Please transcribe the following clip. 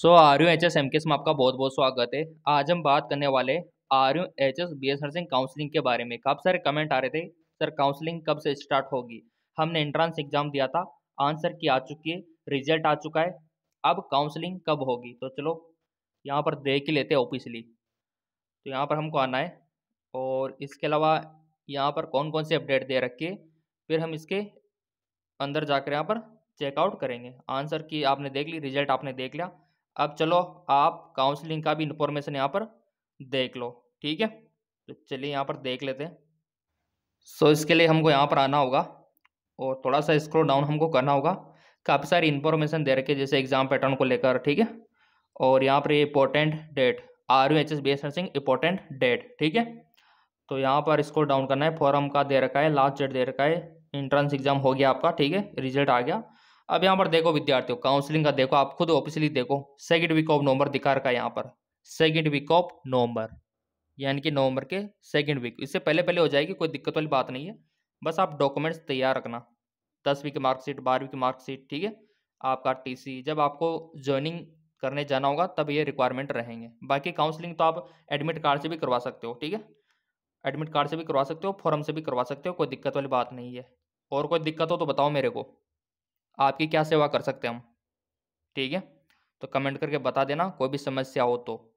सो R U H S M के में आपका बहुत बहुत स्वागत है आज हम बात करने वाले R U H S B S nursing counselling के बारे में काफ़ी सारे कमेंट आ रहे थे सर काउंसलिंग कब से स्टार्ट होगी हमने एंट्रेंस एग्जाम दिया था आंसर की आ चुकी है रिजल्ट आ चुका है अब काउंसलिंग कब होगी तो चलो यहाँ पर देख ही लेते हैं ऑफिसली तो यहाँ पर हमको आना है और इसके अलावा यहाँ पर कौन कौन से अपडेट दे रखिए फिर हम इसके अंदर जाकर यहाँ पर चेकआउट करेंगे आंसर की आपने देख ली रिजल्ट आपने देख लिया अब चलो आप काउंसलिंग का भी इन्फॉर्मेशन यहाँ पर देख लो ठीक है तो चलिए यहाँ पर देख लेते हैं सो इसके लिए हमको यहाँ पर आना होगा और थोड़ा सा स्क्रोल डाउन हमको करना होगा काफ़ी सारी इन्फॉर्मेशन दे रखे जैसे एग्ज़ाम पैटर्न को लेकर ठीक है और यहाँ पर important important date R U H S B S nursing important date ठीक है तो यहाँ पर स्कोर डाउन करना है फॉर्म का दे रखा है लास्ट डेट दे रखा है इंट्रेंस एग्ज़ाम हो गया आपका ठीक है रिजल्ट आ गया अब यहाँ पर देखो विद्यार्थियों काउंसलिंग का देखो आप खुद ऑफिशियली देखो सेकेंड वीक ऑफ नवंबर दिखा रखा है यहाँ पर सेकेंड वीक ऑफ नवंबर यानी कि नवंबर के सेकेंड वीक इससे पहले पहले हो जाएगी कोई दिक्कत वाली बात नहीं है बस आप डॉक्यूमेंट्स तैयार रखना दसवीं की मार्कशीट बारहवीं की मार्कशीट ठीक है आपका टी जब आपको ज्वाइनिंग करने जाना होगा तब ये रिक्वायरमेंट रहेंगे बाकी काउंसलिंग तो आप एडमिट कार्ड से भी करवा सकते हो ठीक है एडमिट कार्ड से भी करवा सकते हो फॉर्म से भी करवा सकते हो कोई दिक्कत वाली बात नहीं है और कोई दिक्कत हो तो बताओ मेरे को आपकी क्या सेवा कर सकते हैं हम ठीक है तो कमेंट करके बता देना कोई भी समस्या हो तो